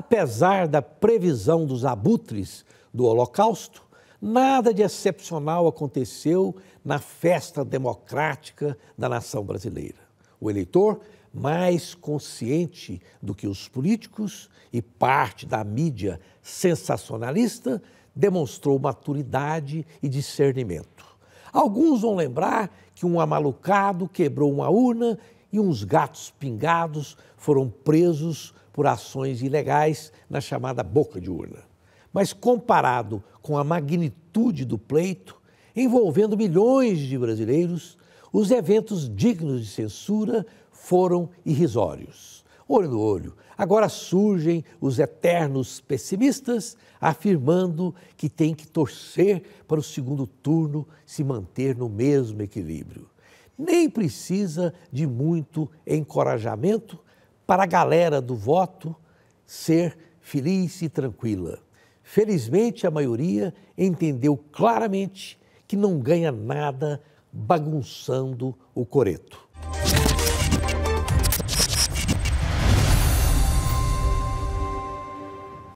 Apesar da previsão dos abutres do Holocausto, nada de excepcional aconteceu na festa democrática da nação brasileira. O eleitor, mais consciente do que os políticos e parte da mídia sensacionalista, demonstrou maturidade e discernimento. Alguns vão lembrar que um amalucado quebrou uma urna e uns gatos pingados foram presos por ações ilegais na chamada boca de urna. Mas comparado com a magnitude do pleito, envolvendo milhões de brasileiros, os eventos dignos de censura foram irrisórios. Olho no olho, agora surgem os eternos pessimistas afirmando que tem que torcer para o segundo turno se manter no mesmo equilíbrio. Nem precisa de muito encorajamento para a galera do voto ser feliz e tranquila. Felizmente, a maioria entendeu claramente que não ganha nada bagunçando o coreto.